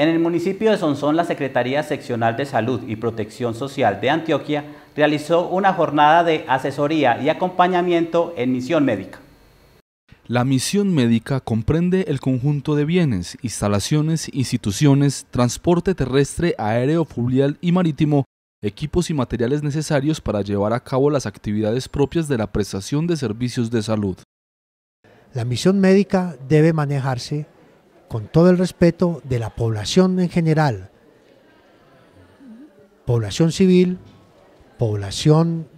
En el municipio de Sonsón, la Secretaría Seccional de Salud y Protección Social de Antioquia realizó una jornada de asesoría y acompañamiento en misión médica. La misión médica comprende el conjunto de bienes, instalaciones, instituciones, transporte terrestre, aéreo, fluvial y marítimo, equipos y materiales necesarios para llevar a cabo las actividades propias de la prestación de servicios de salud. La misión médica debe manejarse con todo el respeto de la población en general, población civil, población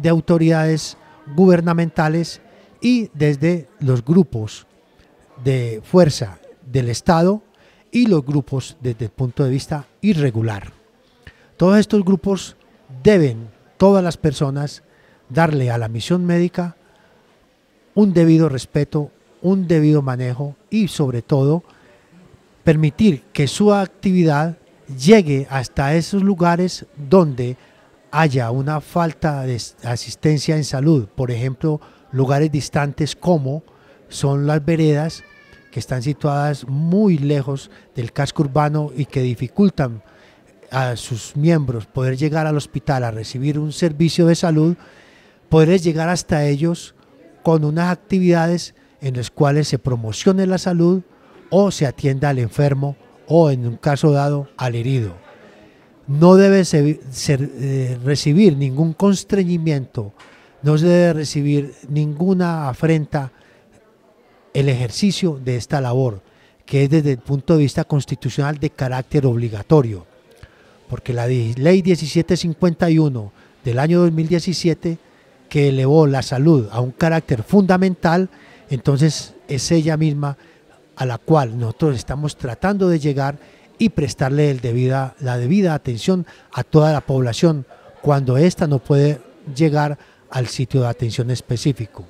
de autoridades gubernamentales y desde los grupos de fuerza del Estado y los grupos desde el punto de vista irregular. Todos estos grupos deben, todas las personas, darle a la misión médica un debido respeto, un debido manejo y sobre todo permitir que su actividad llegue hasta esos lugares donde haya una falta de asistencia en salud, por ejemplo, lugares distantes como son las veredas que están situadas muy lejos del casco urbano y que dificultan a sus miembros poder llegar al hospital a recibir un servicio de salud, poder llegar hasta ellos con unas actividades en los cuales se promocione la salud o se atienda al enfermo o, en un caso dado, al herido. No debe eh, recibir ningún constreñimiento, no se debe recibir ninguna afrenta el ejercicio de esta labor, que es desde el punto de vista constitucional de carácter obligatorio, porque la ley 1751 del año 2017, que elevó la salud a un carácter fundamental, entonces es ella misma a la cual nosotros estamos tratando de llegar y prestarle la debida atención a toda la población cuando ésta no puede llegar al sitio de atención específico.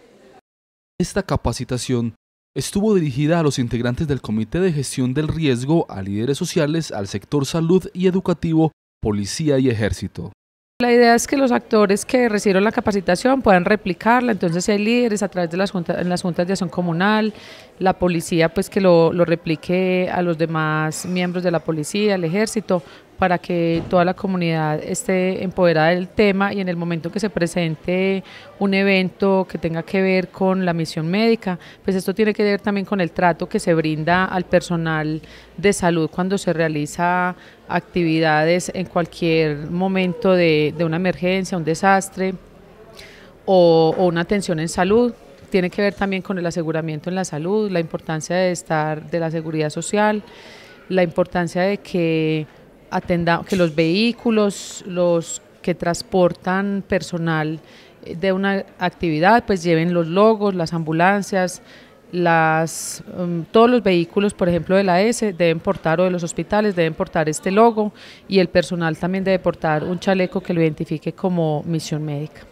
Esta capacitación estuvo dirigida a los integrantes del Comité de Gestión del Riesgo, a líderes sociales, al sector salud y educativo, policía y ejército. La idea es que los actores que recibieron la capacitación puedan replicarla, entonces hay líderes a través de las juntas, en las juntas de acción comunal, la policía pues que lo, lo replique a los demás miembros de la policía, el ejército, para que toda la comunidad esté empoderada del tema y en el momento que se presente un evento que tenga que ver con la misión médica, pues esto tiene que ver también con el trato que se brinda al personal de salud cuando se realiza actividades en cualquier momento de, una emergencia, un desastre o, o una atención en salud tiene que ver también con el aseguramiento en la salud, la importancia de estar de la seguridad social, la importancia de que atenda, que los vehículos, los que transportan personal eh, de una actividad, pues lleven los logos, las ambulancias, las, mm, todos los vehículos, por ejemplo, de la S, deben portar, o de los hospitales, deben portar este logo y el personal también debe portar un chaleco que lo identifique como misión médica.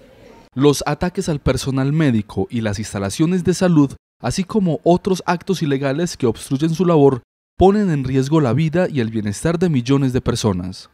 Los ataques al personal médico y las instalaciones de salud, así como otros actos ilegales que obstruyen su labor, ponen en riesgo la vida y el bienestar de millones de personas.